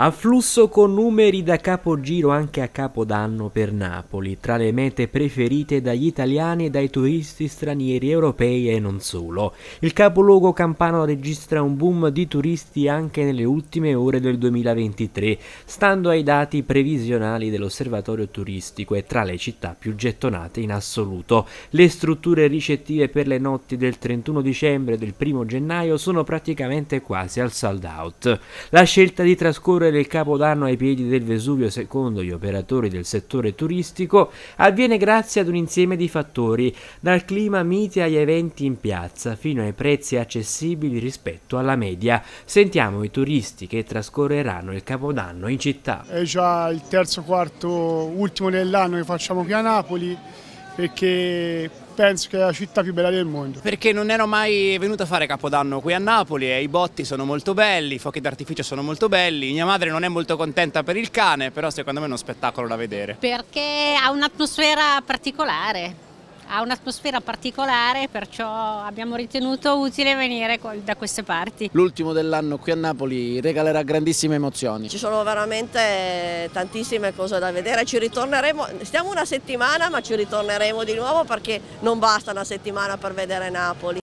Afflusso con numeri da capogiro anche a capodanno per Napoli, tra le mete preferite dagli italiani e dai turisti stranieri europei e non solo. Il capoluogo campano registra un boom di turisti anche nelle ultime ore del 2023, stando ai dati previsionali dell'osservatorio turistico e tra le città più gettonate in assoluto. Le strutture ricettive per le notti del 31 dicembre e del 1 gennaio sono praticamente quasi al sold out. La scelta di trascorrere ore del Capodanno ai piedi del Vesuvio, secondo gli operatori del settore turistico, avviene grazie ad un insieme di fattori, dal clima mite agli eventi in piazza, fino ai prezzi accessibili rispetto alla media. Sentiamo i turisti che trascorreranno il Capodanno in città. È eh, già il terzo quarto ultimo dell'anno che facciamo qui a Napoli perché penso che è la città più bella del mondo. Perché non ero mai venuta a fare Capodanno qui a Napoli e i botti sono molto belli, i fuochi d'artificio sono molto belli, mia madre non è molto contenta per il cane, però secondo me è uno spettacolo da vedere. Perché ha un'atmosfera particolare ha un'atmosfera particolare, perciò abbiamo ritenuto utile venire da queste parti. L'ultimo dell'anno qui a Napoli regalerà grandissime emozioni. Ci sono veramente tantissime cose da vedere, ci ritorneremo, stiamo una settimana ma ci ritorneremo di nuovo perché non basta una settimana per vedere Napoli.